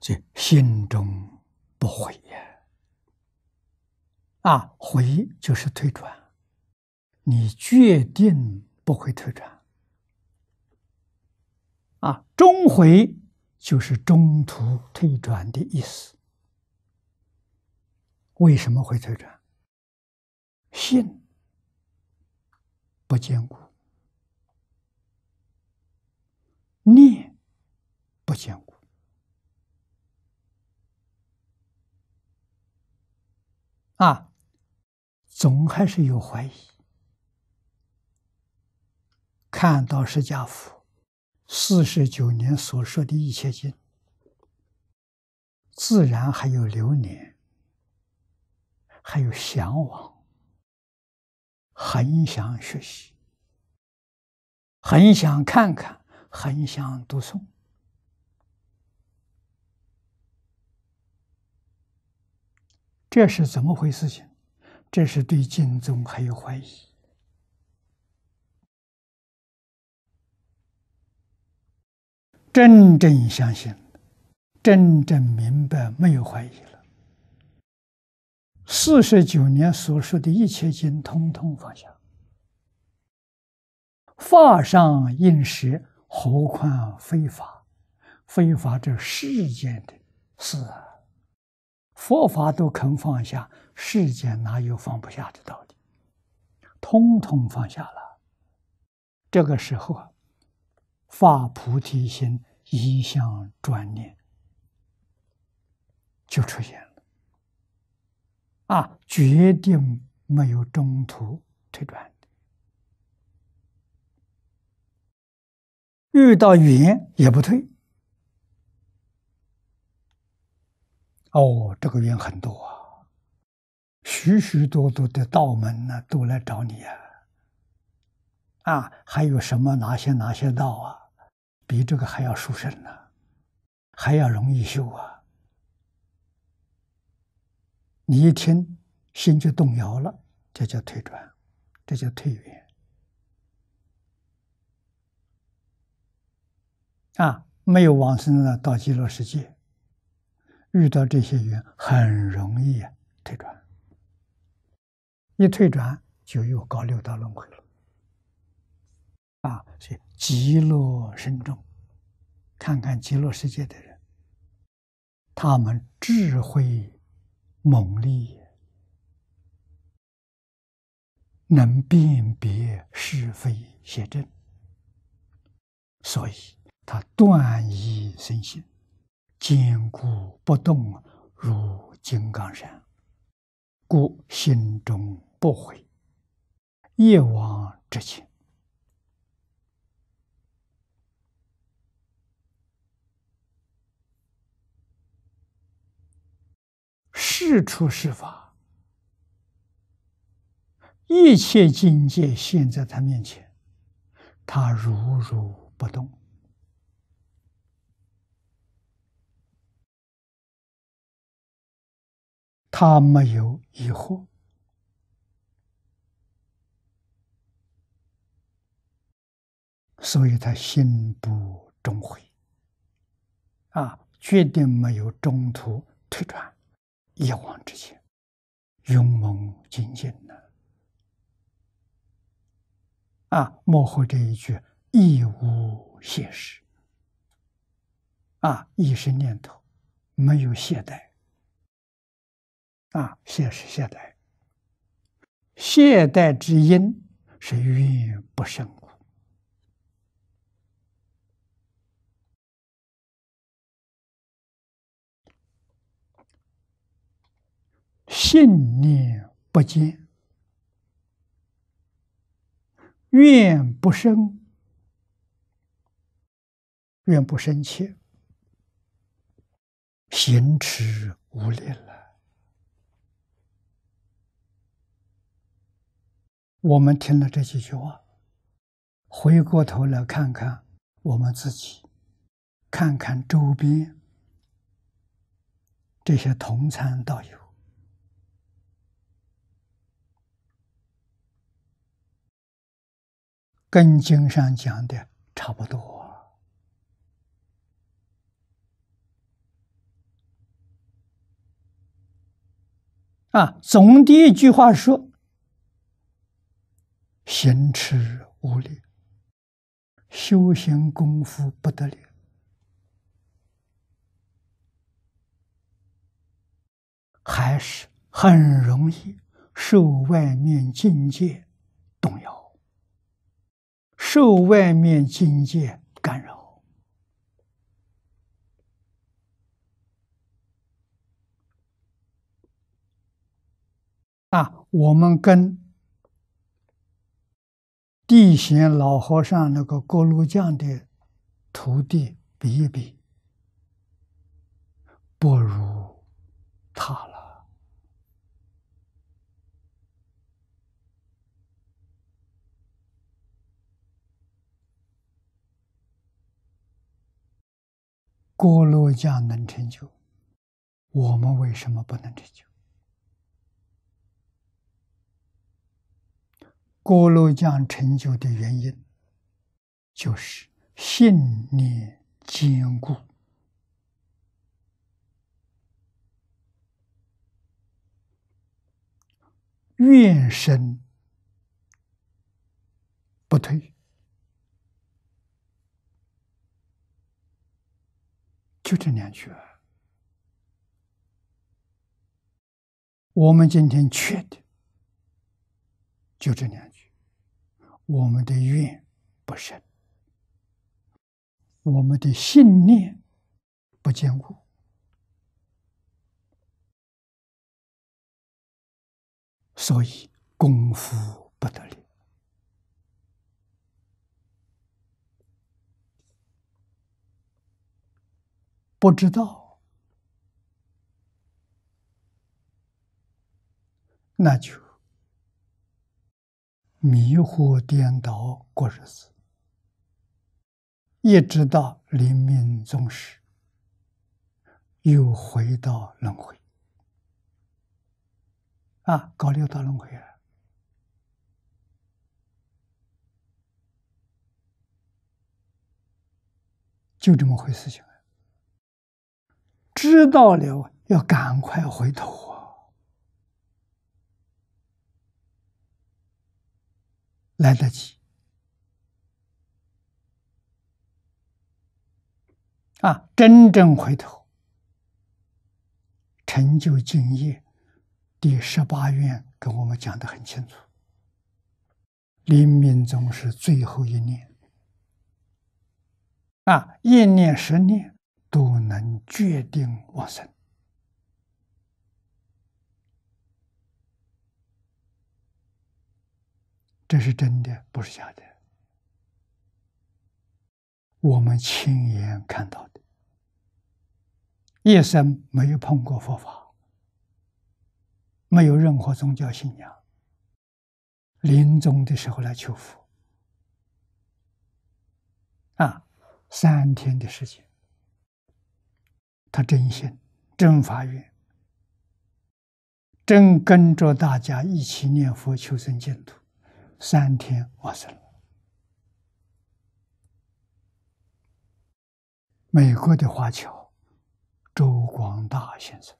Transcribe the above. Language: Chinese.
这心中不悔呀！啊，悔就是退转，你决定不会退转。啊，终悔就是中途退转的意思。为什么会退转？信不坚固，念不坚固。啊，总还是有怀疑。看到释迦佛四十九年所说的一切经，自然还有流年，还有向往，很想学习，很想看看，很想读诵。这是怎么回事？情这是对金宗还有怀疑？真正相信，真正明白，没有怀疑了。四十九年所说的一切经，通通放下。法上饮食，何况非法？非法这世间的事。啊！佛法都肯放下，世间哪有放不下的道理？通通放下了，这个时候啊，发菩提心、一向专念就出现了。啊，决定没有中途退转遇到缘也不退。哦，这个缘很多啊，许许多多的道门呢，都来找你啊。啊，还有什么哪些哪些道啊，比这个还要殊胜呢，还要容易修啊。你一听，心就动摇了，这叫退转，这叫退远。啊，没有往生的到极乐世界。遇到这些缘，很容易退转，一退转就又搞六道轮回了。啊，以极乐深重，看看极乐世界的人，他们智慧猛力，能辨别是非邪正，所以他断疑生信。坚固不动，如金刚山，故心中不悔，夜旺之情。是出是法，一切境界现在他面前，他如如不动。他没有疑惑，所以他心不中悔，啊，决定没有中途退转，一往直前，勇猛精进呢。啊，幕后这一句亦无现实，啊，一生念头没有懈怠。啊，现是懈怠，懈怠之因是运不生苦，信念不坚，怨不生，怨不生气。行持无力了。我们听了这几句话，回过头来看看我们自己，看看周边这些同参道友，跟经上讲的差不多啊。啊，总的一句话说。行持无力，修行功夫不得了。还是很容易受外面境界动摇，受外面境界干扰。啊，我们跟。地形老和尚那个锅炉匠的徒弟比一比，不如他了。锅炉匠能成就，我们为什么不能成就？郭罗江成就的原因，就是信念坚固，愿生不退，就这两句。我们今天缺的。就这两句，我们的愿不深，我们的信念不坚固，所以功夫不得力，不知道，那就。迷惑颠倒过日子，一直到临命终时，又回到轮回，啊，搞六道轮回了，就这么回事啊！知道了，要赶快回头。来得及啊！真正回头成就敬业，第十八愿跟我们讲的很清楚，临命终是最后一念啊，一念、十念都能决定往生。这是真的，不是假的。我们亲眼看到的。一生没有碰过佛法，没有任何宗教信仰。临终的时候来求佛，啊，三天的时间，他真心真发愿，真跟着大家一起念佛求生净土。三天完事了。美国的华侨周光大先生。